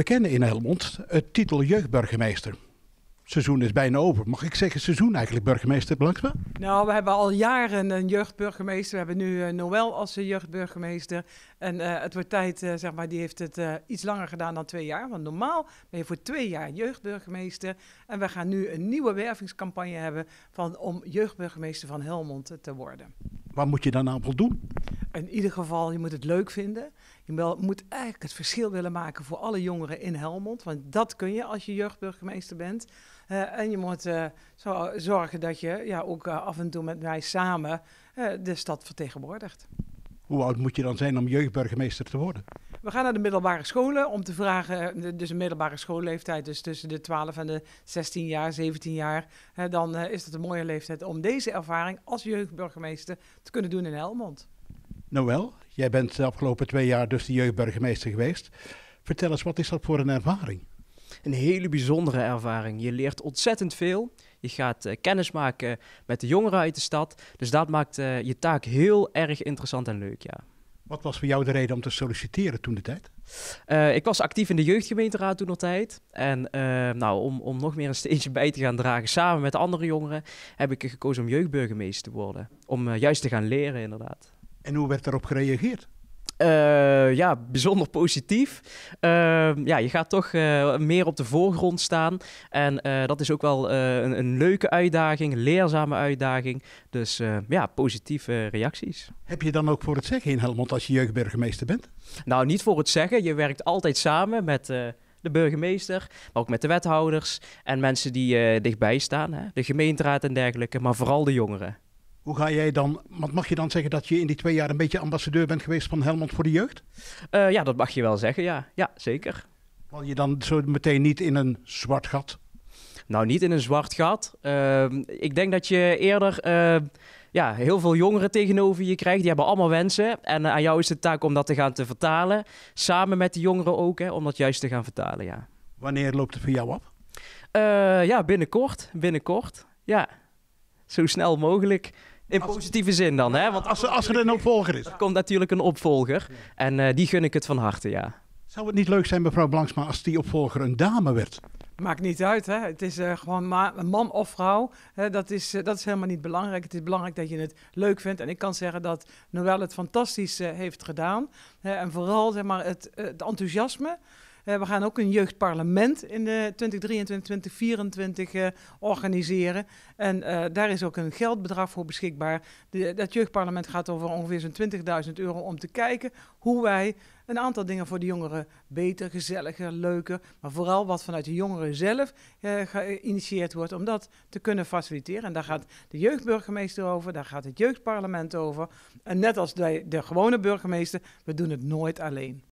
We kennen in Helmond het titel jeugdburgemeester. Seizoen is bijna over. Mag ik zeggen seizoen eigenlijk, burgemeester Blanksma? Nou, we hebben al jaren een jeugdburgemeester. We hebben nu uh, Noël als jeugdburgemeester. En eh, het wordt tijd, eh, zeg maar, die heeft het iets langer gedaan dan twee jaar. Want normaal ben je voor twee jaar jeugdburgemeester. En we gaan nu een nieuwe wervingscampagne hebben van, om jeugdburgemeester van Helmond te worden. Wat moet je dan aan voldoen? in ieder geval, je moet het leuk vinden. Je moet eigenlijk het verschil willen maken voor alle jongeren in Helmond. Want dat kun je als je jeugdburgemeester bent. Eh, en je moet eh, zo zorgen dat je ja, ook eh, af en toe met mij samen de stad vertegenwoordigt. Hoe oud moet je dan zijn om jeugdburgemeester te worden? We gaan naar de middelbare scholen om te vragen, dus een middelbare schoolleeftijd, dus tussen de 12 en de 16 jaar, 17 jaar, dan is het een mooie leeftijd om deze ervaring als jeugdburgemeester te kunnen doen in Helmond. Noël, jij bent de afgelopen twee jaar dus de jeugdburgemeester geweest. Vertel eens, wat is dat voor een ervaring? Een hele bijzondere ervaring. Je leert ontzettend veel. Je gaat uh, kennis maken met de jongeren uit de stad. Dus dat maakt eh, je taak heel erg interessant en leuk, ja. Wat was voor jou de reden om te solliciteren toen de tijd? Eh, ik was actief in de jeugdgemeenteraad toen de tijd. En nou, om, om nog meer een steentje bij te gaan dragen samen met andere jongeren, heb ik gekozen om jeugdburgemeester te worden. Om juist te gaan leren, inderdaad. En hoe werd daarop gereageerd? Eh, ja, bijzonder positief. Ehm, ja, je gaat toch eh, meer op de voorgrond staan. En eh, dat is ook wel een, een, leuke uitdaging, leerzame uitdaging. Dus ja, positieve reacties. Heb je dan ook voor het zeggen in Helmond als je jeugdburgemeester bent? Nou, niet voor het zeggen. Je werkt altijd samen met de burgemeester, maar ook met de wethouders en mensen die dichtbij staan, hè? de gemeenteraad en dergelijke, maar vooral de jongeren. Hoe ga jij dan, want mag je dan zeggen dat je in die twee jaar een beetje ambassadeur bent geweest van Helmond voor de jeugd? Eh, ja, dat mag je wel zeggen, ja. Ja, zeker. Val je dan zo meteen niet in een zwart gat? Nou, niet in een zwart gat. Ehm, ik denk dat je eerder ehm, ja, heel veel jongeren tegenover je krijgt. Die hebben allemaal wensen. En eh, aan jou is de taak om dat te gaan te vertalen. Samen met de jongeren ook, hè, om dat juist te gaan vertalen, ja. Wanneer loopt het voor jou op? Eh, ja, binnenkort. Binnenkort, ja. Zo snel mogelijk. In positieve zin dan, hè? Want als, als er een opvolger is. Er komt natuurlijk een opvolger. En eh, die gun ik het van harte, ja. Zou het niet leuk zijn, mevrouw Blanksma, als die opvolger een dame werd? Maakt niet uit, hè? Het is eh, gewoon man of vrouw. Hè? Dat, is, eh, dat is helemaal niet belangrijk. Het is belangrijk dat je het leuk vindt. En ik kan zeggen dat Noël het fantastisch heeft gedaan. En vooral zeg maar, het, het enthousiasme. Eh, we gaan ook een jeugdparlement in de 2023, 2024 eh, organiseren. En eh, daar is ook een geldbedrag voor beschikbaar. De, dat jeugdparlement gaat over ongeveer zo'n 20.000 euro om te kijken hoe wij een aantal dingen voor de jongeren beter, gezelliger, leuker. Maar vooral wat vanuit de jongeren zelf eh, geïnitieerd wordt om dat te kunnen faciliteren. En daar gaat de jeugdburgemeester over, daar gaat het jeugdparlement over. En net als de gewone burgemeester, we doen het nooit alleen.